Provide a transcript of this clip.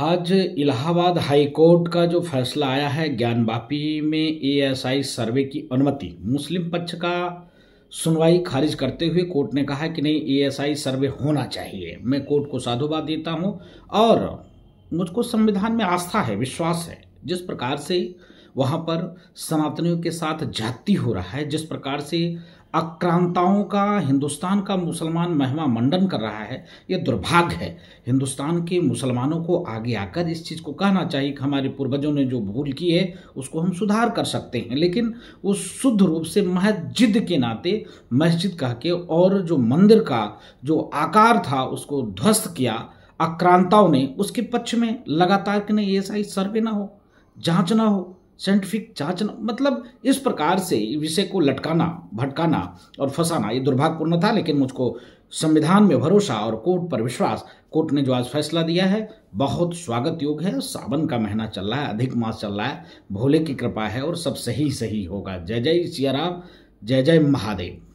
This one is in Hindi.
आज इलाहाबाद हाई कोर्ट का जो फैसला आया है ज्ञान बापी में एएसआई सर्वे की अनुमति मुस्लिम पक्ष का सुनवाई खारिज करते हुए कोर्ट ने कहा कि नहीं एएसआई सर्वे होना चाहिए मैं कोर्ट को साधुवाद देता हूं और मुझको संविधान में आस्था है विश्वास है जिस प्रकार से वहाँ पर सनातनियों के साथ जाति हो रहा है जिस प्रकार से आक्रांताओं का हिंदुस्तान का मुसलमान महिमा मंडन कर रहा है ये दुर्भाग्य है हिंदुस्तान के मुसलमानों को आगे आकर इस चीज़ को कहना चाहिए कि हमारे पूर्वजों ने जो भूल की है उसको हम सुधार कर सकते हैं लेकिन वो शुद्ध रूप से मस्जिद के नाते मस्जिद कह के और जो मंदिर का जो आकार था उसको ध्वस्त किया आक्रांताओं ने उसके पक्ष में लगातार कि नहीं ऐसा ही सर्वे ना हो जाँच ना हो साइंटिफिक जांचना मतलब इस प्रकार से विषय को लटकाना भटकाना और फंसाना ये दुर्भाग्यपूर्ण था लेकिन मुझको संविधान में भरोसा और कोर्ट पर विश्वास कोर्ट ने जो आज फैसला दिया है बहुत स्वागत योग्य है सावन का महीना चल रहा है अधिक मास चल रहा है भोले की कृपा है और सब सही सही होगा जय जय सियाराम जय जय महादेव